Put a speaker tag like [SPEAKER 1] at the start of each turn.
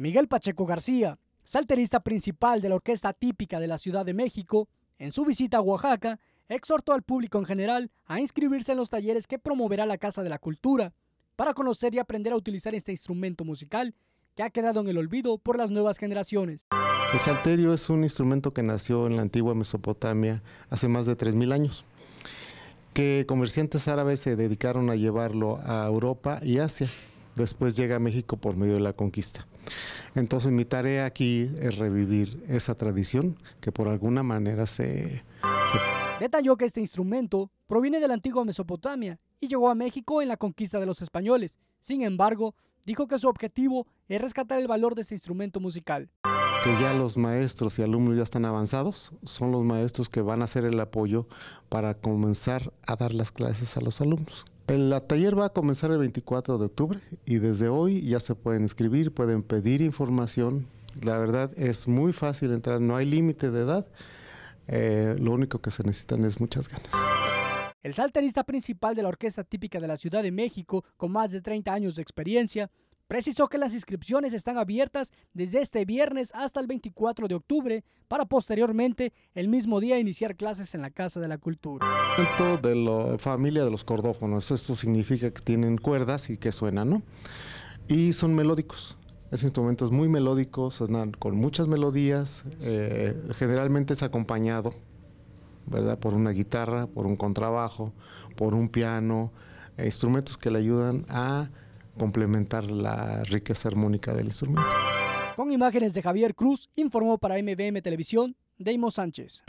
[SPEAKER 1] Miguel Pacheco García, salterista principal de la Orquesta Típica de la Ciudad de México, en su visita a Oaxaca, exhortó al público en general a inscribirse en los talleres que promoverá la Casa de la Cultura para conocer y aprender a utilizar este instrumento musical que ha quedado en el olvido por las nuevas generaciones.
[SPEAKER 2] El salterio es un instrumento que nació en la antigua Mesopotamia hace más de 3.000 años, que comerciantes árabes se dedicaron a llevarlo a Europa y Asia después llega a México por medio de la conquista. Entonces mi tarea aquí es revivir esa tradición que por alguna manera se...
[SPEAKER 1] Detalló que este instrumento proviene de la antigua Mesopotamia y llegó a México en la conquista de los españoles. Sin embargo, dijo que su objetivo es rescatar el valor de este instrumento musical.
[SPEAKER 2] Que ya los maestros y alumnos ya están avanzados, son los maestros que van a hacer el apoyo para comenzar a dar las clases a los alumnos. El taller va a comenzar el 24 de octubre y desde hoy ya se pueden escribir, pueden pedir información. La verdad es muy fácil entrar, no hay límite de edad. Eh, lo único que se necesitan es muchas ganas.
[SPEAKER 1] El salterista principal de la Orquesta Típica de la Ciudad de México, con más de 30 años de experiencia, Precisó que las inscripciones están abiertas desde este viernes hasta el 24 de octubre para posteriormente el mismo día iniciar clases en la Casa de la Cultura.
[SPEAKER 2] De la familia de los cordófonos, esto significa que tienen cuerdas y que suenan, ¿no? Y son melódicos. Es instrumentos muy melódico con muchas melodías, eh, generalmente es acompañado, ¿verdad? Por una guitarra, por un contrabajo, por un piano, instrumentos que le ayudan a complementar la riqueza armónica del instrumento.
[SPEAKER 1] Con imágenes de Javier Cruz, informó para MBM Televisión, Deimos Sánchez.